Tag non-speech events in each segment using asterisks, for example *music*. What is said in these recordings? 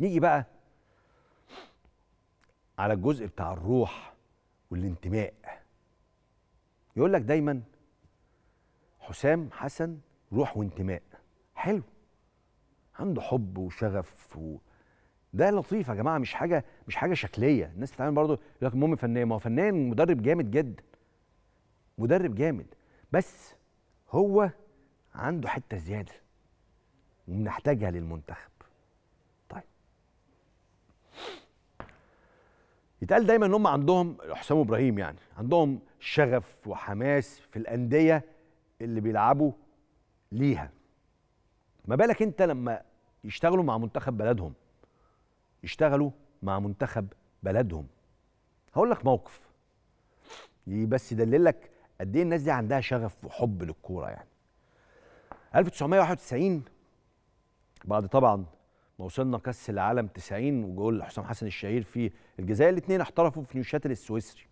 نيجي بقى على الجزء بتاع الروح والانتماء يقول لك دايما حسام حسن روح وانتماء حلو عنده حب وشغف و... ده لطيف يا جماعه مش حاجه مش حاجه شكليه الناس بتتعامل برضه يقول لك المهم فنان ما هو فنان مدرب جامد جدا مدرب جامد بس هو عنده حته زياده ومحتاجها للمنتخب يتقال دايما ان هم عندهم حسام وابراهيم يعني عندهم شغف وحماس في الانديه اللي بيلعبوا ليها ما بالك انت لما يشتغلوا مع منتخب بلدهم يشتغلوا مع منتخب بلدهم هقول لك موقف بس يدلل لك قد ايه الناس دي عندها شغف وحب للكوره يعني 1991 بعد طبعا ما وصلنا كاس العالم 90 وجول حسام حسن الشهير في الجزائر الاثنين احترفوا في نيوشاتل السويسري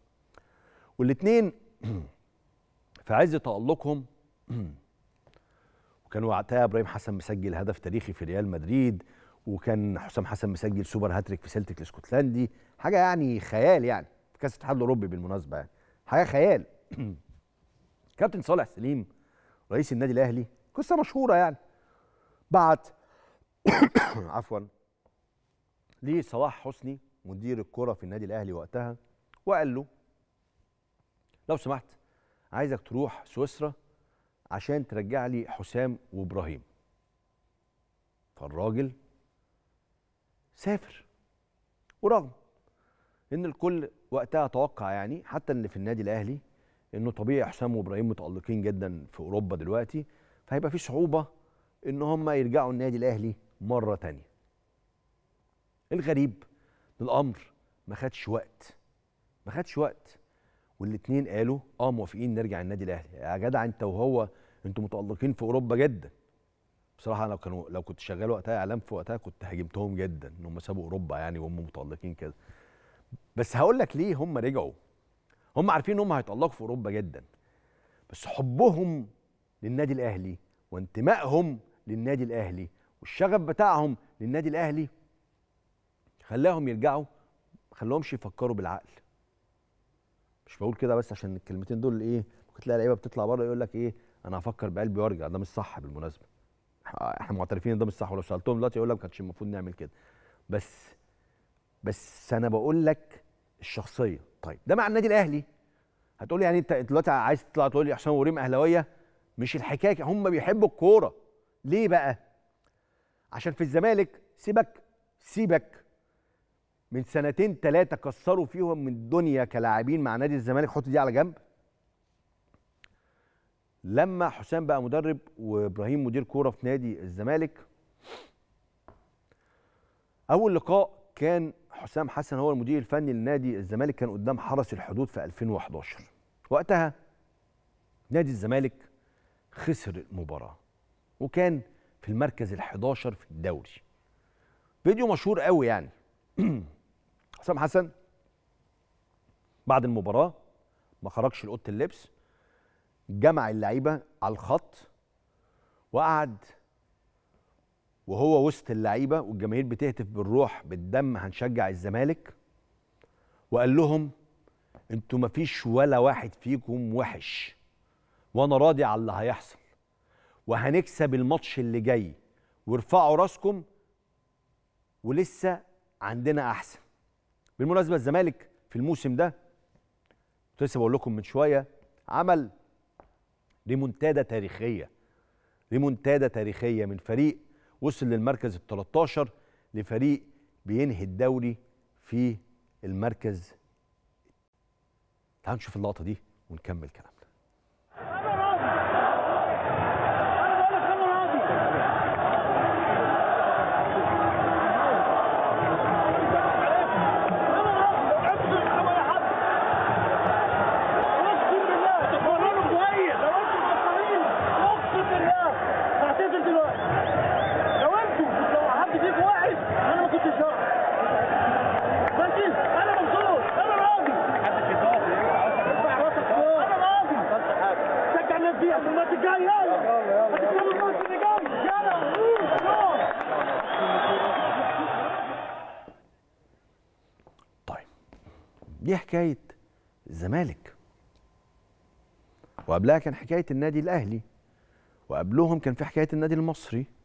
والاثنين *clears throat* في عز تألقهم *clears throat* وكان وقتها ابراهيم حسن مسجل هدف تاريخي في ريال مدريد وكان حسام حسن مسجل سوبر هاتريك في سلتك الاسكتلندي حاجه يعني خيال يعني في كاس الاتحاد الاوروبي بالمناسبه يعني حاجه خيال *clears throat* كابتن صالح سليم رئيس النادي الاهلي قصه مشهوره يعني بعت *coughs* عفوا لصلاح حسني مدير الكرة في النادي الأهلي وقتها وقال له لو سمحت عايزك تروح سويسرا عشان ترجع لي حسام وابراهيم فالراجل سافر ورغم ان الكل وقتها توقع يعني حتى اللي في النادي الاهلي انه طبيعي حسام وابراهيم متالقين جدا في اوروبا دلوقتي فهيبقى في صعوبه ان هم يرجعوا النادي الاهلي مرة تانية الغريب الأمر ما خدش وقت ما خدش وقت والاتنين قالوا اه موافقين نرجع النادي الاهلي يا جدع انت وهو انتوا متالقين في اوروبا جدا بصراحه انا كانوا لو كنت شغال وقتها اعلام في وقتها كنت هاجمتهم جدا ان هم سابوا اوروبا يعني وهم متالقين كده بس هقول لك ليه هم رجعوا هم عارفين ان هم هيتالقوا في اوروبا جدا بس حبهم للنادي الاهلي وانتمائهم للنادي الاهلي والشغف بتاعهم للنادي الاهلي خلاهم يرجعوا خلاهمش يفكروا بالعقل مش بقول كده بس عشان الكلمتين دول ايه ممكن تلاقي لعيبه بتطلع بره يقول لك ايه انا هفكر بقلبي وارجع ده مش صح بالمناسبه احنا معترفين ان ده مش صح ولو سالتهم دلوقتي يقول لك ما كانش المفروض نعمل كده بس بس انا بقول لك الشخصيه طيب ده مع النادي الاهلي هتقول لي يعني انت دلوقتي عايز تطلع تقول لي حسام وريم اهلاويه مش الحكايه هم بيحبوا الكوره ليه بقى عشان في الزمالك سيبك سيبك من سنتين ثلاثه كسروا فيهم من الدنيا كلاعبين مع نادي الزمالك حط دي على جنب لما حسام بقى مدرب وابراهيم مدير كوره في نادي الزمالك اول لقاء كان حسام حسن هو المدير الفني لنادي الزمالك كان قدام حرس الحدود في 2011 وقتها نادي الزمالك خسر المباراه وكان في المركز ال11 في الدوري فيديو مشهور قوي يعني *clears throat* حسام حسن بعد المباراه ما خرجش لاوضه اللبس جمع اللعيبه على الخط وقعد وهو وسط اللعيبه والجماهير بتهتف بالروح بالدم هنشجع الزمالك وقال لهم انتوا مفيش ولا واحد فيكم وحش وانا راضي على اللي هيحصل وهنكسب الماتش اللي جاي وارفعوا راسكم ولسه عندنا احسن بالمناسبه الزمالك في الموسم ده كنت لسه بقول لكم من شويه عمل ريمونتادا تاريخيه ريمونتادا تاريخيه من فريق وصل للمركز ال 13 لفريق بينهي الدوري في المركز تعالوا نشوف اللقطه دي ونكمل كلامنا طيب دي حكايه الزمالك وقبلها كان حكايه النادي الاهلي وقبلهم كان في حكايه النادي المصري